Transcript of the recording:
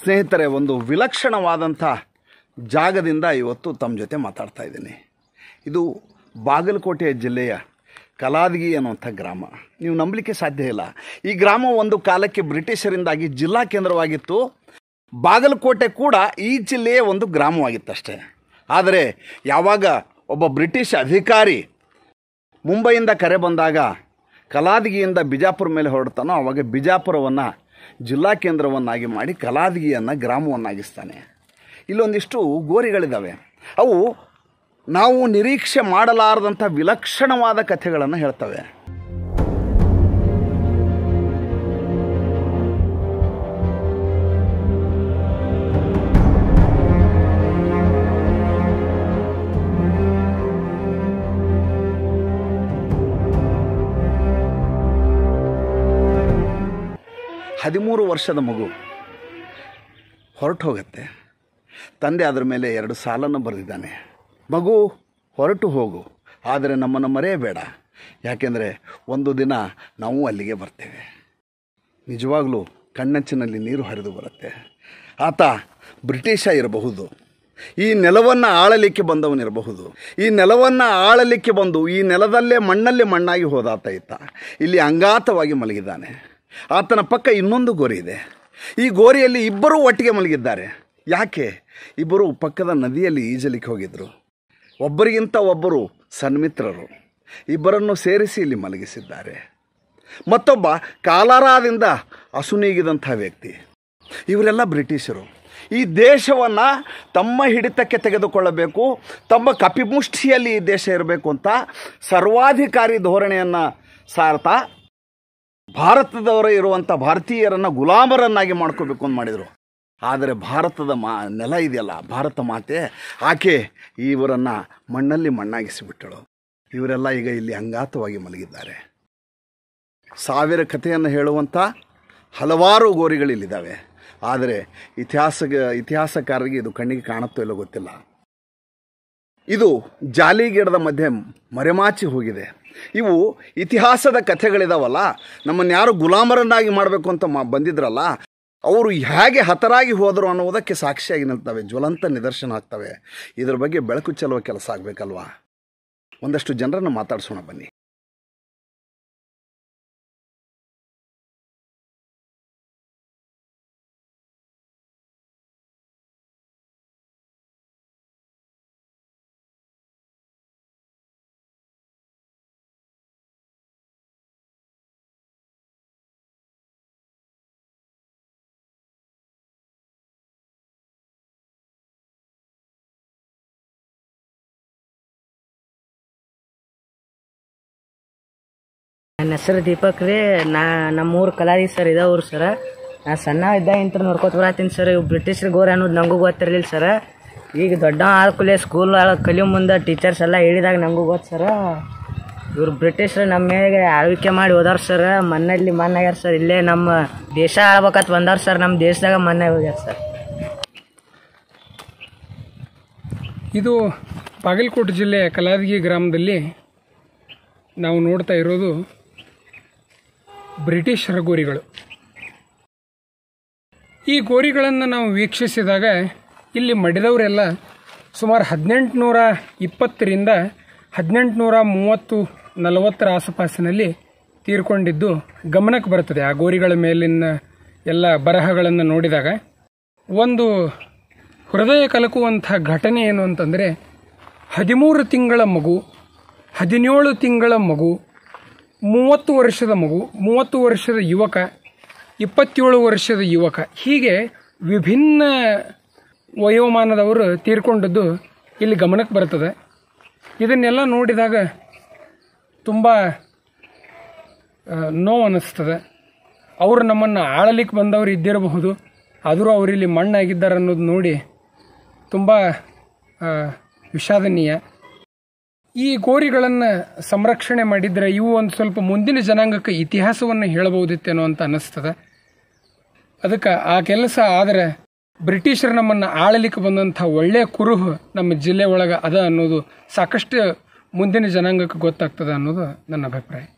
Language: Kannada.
ಸ್ನೇಹಿತರೆ ಒಂದು ವಿಲಕ್ಷಣವಾದಂಥ ಜಾಗದಿಂದ ಇವತ್ತು ತಮ್ಮ ಜೊತೆ ಮಾತಾಡ್ತಾ ಇದ್ದೀನಿ ಇದು ಬಾಗಲಕೋಟೆ ಜಿಲ್ಲೆಯ ಕಲಾದಗಿ ಅನ್ನುವಂಥ ಗ್ರಾಮ ನೀವು ನಂಬಲಿಕ್ಕೆ ಸಾಧ್ಯ ಇಲ್ಲ ಈ ಗ್ರಾಮ ಒಂದು ಕಾಲಕ್ಕೆ ಬ್ರಿಟಿಷರಿಂದಾಗಿ ಜಿಲ್ಲಾ ಕೇಂದ್ರವಾಗಿತ್ತು ಬಾಗಲಕೋಟೆ ಕೂಡ ಈ ಜಿಲ್ಲೆಯ ಒಂದು ಗ್ರಾಮವಾಗಿತ್ತಷ್ಟೇ ಆದರೆ ಯಾವಾಗ ಒಬ್ಬ ಬ್ರಿಟಿಷ್ ಅಧಿಕಾರಿ ಮುಂಬೈಯಿಂದ ಕರೆ ಬಂದಾಗ ಕಲಾದಗಿಯಿಂದ ಬಿಜಾಪುರ ಮೇಲೆ ಹೊರಡ್ತಾನೋ ಆವಾಗ ಬಿಜಾಪುರವನ್ನು ಜಿಲ್ಲಾ ಕೇಂದ್ರವನ್ನಾಗಿ ಮಾಡಿ ಕಲಾದಗಿಯನ್ನು ಗ್ರಾಮವನ್ನಾಗಿಸ್ತಾನೆ ಇಲ್ಲೊಂದಿಷ್ಟು ಗೋರಿಗಳಿದ್ದಾವೆ ಅವು ನಾವು ನಿರೀಕ್ಷೆ ಮಾಡಲಾರದಂಥ ವಿಲಕ್ಷಣವಾದ ಕಥೆಗಳನ್ನು ಹೇಳ್ತವೆ ಹದಿಮೂರು ವರ್ಷದ ಮಗು ಹೊರಟು ಹೋಗುತ್ತೆ ತಂದೆ ಅದರ ಮೇಲೆ ಎರಡು ಸಾಲನ್ನು ಬರೆದಿದ್ದಾನೆ ಮಗು ಹೊರಟು ಹೋಗು ಆದರೆ ನಮ್ಮನ್ನು ಮರೆಯಬೇಡ ಯಾಕೆಂದರೆ ಒಂದು ದಿನ ನಾವು ಅಲ್ಲಿಗೆ ಬರ್ತೇವೆ ನಿಜವಾಗಲೂ ಕಣ್ಣಂಚಿನಲ್ಲಿ ನೀರು ಹರಿದು ಬರುತ್ತೆ ಆತ ಬ್ರಿಟಿಷ ಇರಬಹುದು ಈ ನೆಲವನ್ನು ಆಳಲಿಕ್ಕೆ ಬಂದವನಿರಬಹುದು ಈ ನೆಲವನ್ನು ಆಳಲಿಕ್ಕೆ ಬಂದು ಈ ನೆಲದಲ್ಲೇ ಮಣ್ಣಲ್ಲೇ ಮಣ್ಣಾಗಿ ಹೋದಾತ ಇತ್ತ ಇಲ್ಲಿ ಅಂಗಾತವಾಗಿ ಮಲಗಿದ್ದಾನೆ ಆತನ ಪಕ್ಕ ಇನ್ನೊಂದು ಗೋರಿ ಇದೆ ಈ ಗೋರಿಯಲ್ಲಿ ಇಬ್ಬರೂ ಒಟ್ಟಿಗೆ ಮಲಗಿದ್ದಾರೆ ಯಾಕೆ ಇಬ್ಬರು ಪಕ್ಕದ ನದಿಯಲ್ಲಿ ಈಜಲಿಕ್ಕೆ ಹೋಗಿದ್ದರು ಒಬ್ಬರಿಗಿಂತ ಒಬ್ಬರು ಸನ್ಮಿತ್ರರು ಇಬ್ಬರನ್ನು ಸೇರಿಸಿ ಇಲ್ಲಿ ಮಲಗಿಸಿದ್ದಾರೆ ಮತ್ತೊಬ್ಬ ಕಾಲಾರಾದಿಂದ ಅಸುನೀಗಿದಂಥ ವ್ಯಕ್ತಿ ಇವರೆಲ್ಲ ಬ್ರಿಟಿಷರು ಈ ದೇಶವನ್ನು ತಮ್ಮ ಹಿಡಿತಕ್ಕೆ ತೆಗೆದುಕೊಳ್ಳಬೇಕು ತಮ್ಮ ಕಪಿಮುಷ್ಠಿಯಲ್ಲಿ ಈ ದೇಶ ಇರಬೇಕು ಅಂತ ಸರ್ವಾಧಿಕಾರಿ ಧೋರಣೆಯನ್ನು ಸಾರ್ತಾ ಭಾರತದವರೇ ಇರುವಂಥ ಭಾರತೀಯರನ್ನು ಗುಲಾಮರನ್ನಾಗಿ ಮಾಡ್ಕೋಬೇಕು ಅಂತ ಮಾಡಿದರು ಆದರೆ ಭಾರತದ ಮಾ ನೆಲ ಇದೆಯಲ್ಲ ಭಾರತ ಮಾತೆ ಆಕೆ ಇವರನ್ನು ಮಣ್ಣಲ್ಲಿ ಮಣ್ಣಾಗಿಸಿಬಿಟ್ಟಳು ಇವರೆಲ್ಲ ಈಗ ಇಲ್ಲಿ ಅಂಗಾತವಾಗಿ ಮಲಗಿದ್ದಾರೆ ಸಾವಿರ ಕಥೆಯನ್ನು ಹೇಳುವಂಥ ಹಲವಾರು ಗೋರಿಗಳಿಲ್ಲಿದ್ದಾವೆ ಆದರೆ ಇತಿಹಾಸ ಇತಿಹಾಸಕಾರರಿಗೆ ಇದು ಕಣ್ಣಿಗೆ ಕಾಣುತ್ತೋ ಇಲ್ಲೋ ಗೊತ್ತಿಲ್ಲ ಇದು ಗಿಡದ ಮಧ್ಯೆ ಮರೆಮಾಚಿ ಹೋಗಿದೆ ಇವು ಇತಿಹಾಸದ ಕಥೆಗಳಿದಾವಲ್ಲ ನಮ್ಮನ್ನು ಯಾರು ಗುಲಾಮರನ್ನಾಗಿ ಮಾಡಬೇಕು ಅಂತ ಮಾ ಬಂದಿದ್ರಲ್ಲ ಅವರು ಹೇಗೆ ಹತರಾಗಿ ಹೋದರು ಅನ್ನೋದಕ್ಕೆ ಸಾಕ್ಷಿಯಾಗಿ ನಿಲ್ತವೆ ಜ್ವಲಂತ ನಿದರ್ಶನ ಆಗ್ತವೆ ಇದ್ರ ಬಗ್ಗೆ ಬೆಳಕು ಚೆಲ್ಲುವ ಕೆಲಸ ಆಗಬೇಕಲ್ವಾ ಒಂದಷ್ಟು ಜನರನ್ನು ಮಾತಾಡಿಸೋಣ ಬನ್ನಿ ನನ್ನ ಹೆಸರು ದೀಪಕ್ ರೀ ನಾ ನಮ್ಮೂರು ಕಲಾರಿ ಸರ್ ಇದಾವ್ರು ಸರ ನಾ ಸಣ್ಣ ಇದ್ದ ಇಂತ ನೋಡ್ಕೊತ ಬರತ್ತೀನಿ ಸರ್ ಇವು ಬ್ರಿಟಿಷರು ಗೋರ್ ಅನ್ನೋದು ನಂಗೂ ಗೊತ್ತಿರಲಿಲ್ಲ ಸರ ಈಗ ದೊಡ್ಡ ಆದ್ಕೂಲೆ ಸ್ಕೂಲ್ ಕಲಿಯೋ ಮುಂದೆ ಟೀಚರ್ಸ್ ಎಲ್ಲ ಹೇಳಿದಾಗ ನನಗೂ ಗೊತ್ತು ಸರ ಇವ್ರು ಬ್ರಿಟಿಷರು ನಮ್ಮ ಮೇಲೆ ಆಳ್ವಿಕೆ ಮಾಡಿ ಹೋದವ್ರು ಸರ್ ಮನ್ನಲ್ಲಿ ಮನ್ನಾಗ್ಯಾರ ಸರ್ ಇಲ್ಲೇ ನಮ್ಮ ದೇಶ ಆಳ್ಬೇಕಂತ ಬಂದವ್ರು ಸರ್ ನಮ್ಮ ದೇಶದಾಗ ಮನ್ನಾಗ ಹೋಗ್ಯಾರ ಸರ್ ಇದು ಬಾಗಲಕೋಟೆ ಜಿಲ್ಲೆಯ ಕಲಾದಗಿ ಗ್ರಾಮದಲ್ಲಿ ನಾವು ನೋಡ್ತಾ ಇರೋದು ಬ್ರಿಟಿಷ್ ಗೋರಿಗಳು ಈ ಗೋರಿಗಳನ್ನು ನಾವು ವೀಕ್ಷಿಸಿದಾಗ ಇಲ್ಲಿ ಮಡಿದವರೆಲ್ಲ ಸುಮಾರು ಹದಿನೆಂಟುನೂರ ಇಪ್ಪತ್ತರಿಂದ ಹದಿನೆಂಟುನೂರ ಮೂವತ್ತು ನಲವತ್ತರ ಆಸುಪಾಸಿನಲ್ಲಿ ತೀರ್ಕೊಂಡಿದ್ದು ಗಮನಕ್ಕೆ ಬರುತ್ತದೆ ಆ ಗೋರಿಗಳ ಮೇಲಿನ ಎಲ್ಲ ಬರಹಗಳನ್ನು ನೋಡಿದಾಗ ಒಂದು ಹೃದಯ ಕಲಕುವಂತಹ ಘಟನೆ ಏನು ಅಂತಂದರೆ ಹದಿಮೂರು ತಿಂಗಳ ಮಗು ಹದಿನೇಳು ತಿಂಗಳ ಮಗು ಮೂವತ್ತು ವರ್ಷದ ಮಗು ಮೂವತ್ತು ವರ್ಷದ ಯುವಕ ಇಪ್ಪತ್ತೇಳು ವರ್ಷದ ಯುವಕ ಹೀಗೆ ವಿಭಿನ್ನ ವಯೋಮಾನದವರು ತೀರ್ಕೊಂಡದ್ದು ಇಲ್ಲಿ ಗಮನಕ್ಕೆ ಬರ್ತದೆ ಇದನ್ನೆಲ್ಲ ನೋಡಿದಾಗ ತುಂಬ ನೋವು ಅನ್ನಿಸ್ತದೆ ಅವರು ನಮ್ಮನ್ನು ಆಳಲಿಕ್ಕೆ ಬಂದವರು ಇದ್ದಿರಬಹುದು ಆದರೂ ಅವರಿಲ್ಲಿ ಮಣ್ಣಾಗಿದ್ದಾರೆ ಅನ್ನೋದು ನೋಡಿ ತುಂಬ ವಿಷಾದನೀಯ ಈ ಗೋರಿಗಳನ್ನು ಸಂರಕ್ಷಣೆ ಮಾಡಿದರೆ ಇವು ಒಂದು ಸ್ವಲ್ಪ ಮುಂದಿನ ಜನಾಂಗಕ್ಕೆ ಇತಿಹಾಸವನ್ನು ಹೇಳಬಹುದಿತ್ತೇನೋ ಅಂತ ಅನ್ನಿಸ್ತದೆ ಅದಕ್ಕೆ ಆ ಕೆಲಸ ಆದರೆ ಬ್ರಿಟಿಷರು ನಮ್ಮನ್ನು ಆಳಲಿಕ್ಕೆ ಬಂದಂಥ ಒಳ್ಳೆಯ ಕುರುಹು ನಮ್ಮ ಜಿಲ್ಲೆ ಒಳಗೆ ಅದ ಅನ್ನೋದು ಸಾಕಷ್ಟು ಮುಂದಿನ ಜನಾಂಗಕ್ಕೆ ಗೊತ್ತಾಗ್ತದೆ ಅನ್ನೋದು ನನ್ನ ಅಭಿಪ್ರಾಯ